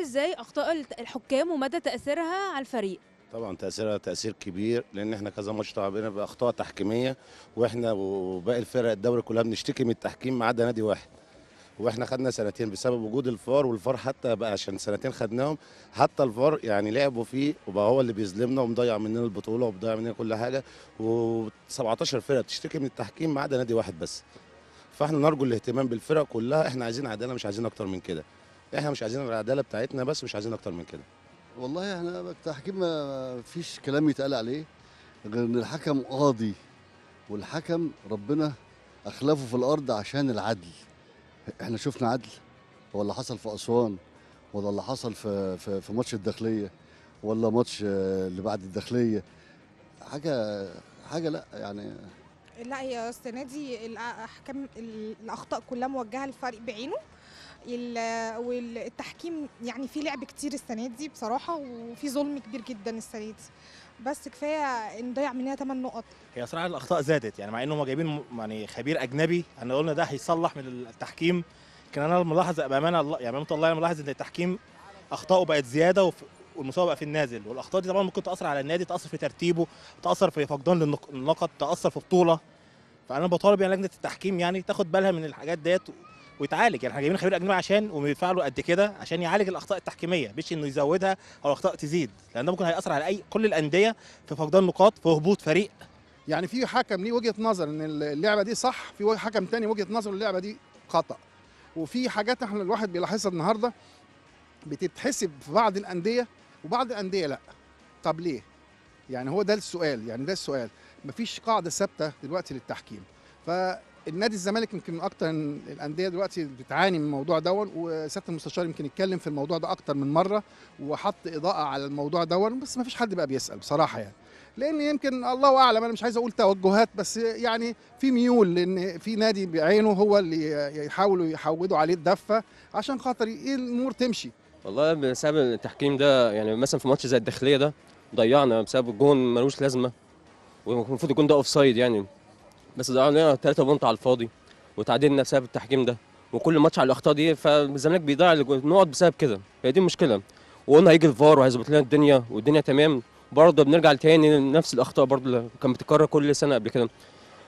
ازاي اخطاء الحكام ومدى تاثيرها على الفريق طبعا تاثيرها تاثير كبير لان احنا كذا ماتش تعبنا باخطاء تحكيميه واحنا وباقي الفرق الدوري كلها بنشتكي من التحكيم ما عدا نادي واحد واحنا خدنا سنتين بسبب وجود الفار والفار حتى بقى عشان سنتين خدناهم حتى الفار يعني لعبوا فيه وبقى هو اللي بيظلمنا ومضيع مننا البطوله ومضيع مننا كل حاجه و17 فرقه بتشتكي من التحكيم ما عدا نادي واحد بس فاحنا نرجو الاهتمام بالفرق كلها احنا عايزين عداله مش عايزين اكتر من كده احنا مش عايزين العداله بتاعتنا بس مش عايزين اكتر من كده والله احنا التحكيم ما فيش كلام يتقال عليه غير ان الحكم قاضي والحكم ربنا اخلفه في الارض عشان العدل احنا شفنا عدل هو اللي حصل في اسوان ولا اللي حصل في في, في ماتش الداخليه ولا ماتش اللي بعد الداخليه حاجه حاجه لا يعني لا هي السنه دي الاحكام الاخطاء كلها موجهه للفريق بعينه والتحكيم يعني في لعب كتير السنه دي بصراحه وفي ظلم كبير جدا السنه دي بس كفايه نضيع منها 8 نقط هي صراحه الاخطاء زادت يعني مع ان هم جايبين يعني خبير اجنبي احنا قلنا ده هيصلح من التحكيم لكن انا ملاحظ بامانه الله يعني الله انا ملاحظ ان التحكيم اخطائه بقت زياده والمسابقه بقى في النازل والاخطاء دي طبعا ممكن تاثر على النادي تاثر في ترتيبه تاثر في فقدان النقط تاثر في بطوله فانا بطالب يعني لجنه التحكيم يعني تاخد بالها من الحاجات ديت ويتعالج يعني احنا جايبين خبير اجنبي عشان وبيدفع له قد كده عشان يعالج الاخطاء التحكيميه مش انه يزودها او الاخطاء تزيد لان ده ممكن هياثر على اي كل الانديه في فقدان نقاط في هبوط فريق يعني في حكم ليه وجهه نظر ان اللعبه دي صح في حكم تاني وجهه نظر اللعبه دي خطا وفي حاجات احنا الواحد بيلاحظها النهارده بتتحسب في بعض الانديه وبعض الانديه لا طب ليه يعني هو ده السؤال يعني ده السؤال مفيش قاعده ثابته دلوقتي للتحكيم ف النادي الزمالك يمكن من اكتر الانديه دلوقتي بتعاني من الموضوع دون وسياده المستشار يمكن اتكلم في الموضوع ده اكتر من مره وحط اضاءه على الموضوع دون بس ما فيش حد بقى بيسال بصراحه يعني لان يمكن الله اعلم انا مش عايز اقول توجهات بس يعني في ميول لان في نادي بعينه هو اللي يحاولوا يحودوا عليه الدفه عشان خاطر ايه الامور تمشي والله بسبب التحكيم ده يعني مثلا في ماتش زي الداخليه ده ضيعنا بسبب الجون ملوش لازمه والمفروض الجون ده اوف سايد يعني بس ضيعنا لنا ثلاثه بونت على الفاضي نفسها بسبب التحكيم ده وكل ماتش على الاخطاء دي فالزمالك بيضيع النقط بسبب كده هي دي المشكله وقلنا هيجي الفار وهيظبط لنا الدنيا والدنيا تمام برضه بنرجع تاني لنفس الاخطاء برضه اللي كانت بتتكرر كل سنه قبل كده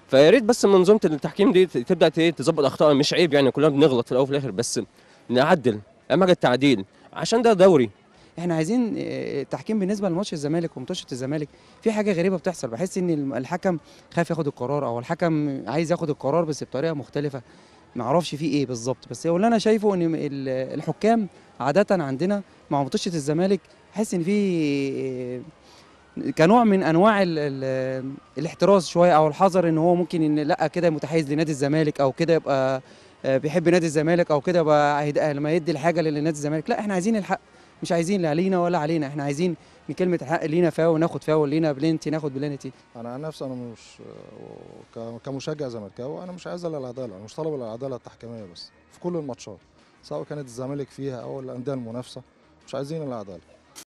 فيا ريت بس منظومه التحكيم دي تبدا تظبط اخطاء مش عيب يعني كلنا بنغلط في الاول وفي الاخر بس نعدل اهم حاجه التعديل عشان ده دوري احنا عايزين آه، تحكيم بالنسبه لماتش الزمالك ومتشط الزمالك في حاجه غريبه بتحصل بحس ان الحكم خايف ياخد القرار او الحكم عايز ياخد القرار بس بطريقه مختلفه ما اعرفش في ايه بالظبط بس هو اللي انا شايفه ان الحكام عاده عندنا مع متشط الزمالك حس ان في آه، كنوع من انواع الـ الـ الاحتراز شويه او الحذر ان هو ممكن ان لا كده متحيز لنادي الزمالك او كده يبقى آه، بيحب نادي الزمالك او كده يبقى لما يدي الحاجه لنادي الزمالك لا احنا عايزين الحق مش عايزين لا لينا ولا علينا احنا عايزين من كلمه حق لينا فاول ناخد فاول لينا بلنتي ناخد بلنتي انا عن نفسي انا مش كمشجع زملكاوي انا مش عايز الا العداله انا مش طالب الا العداله التحكيميه بس في كل الماتشات سواء كانت الزمالك فيها او الانديه المنافسه مش عايزين العداله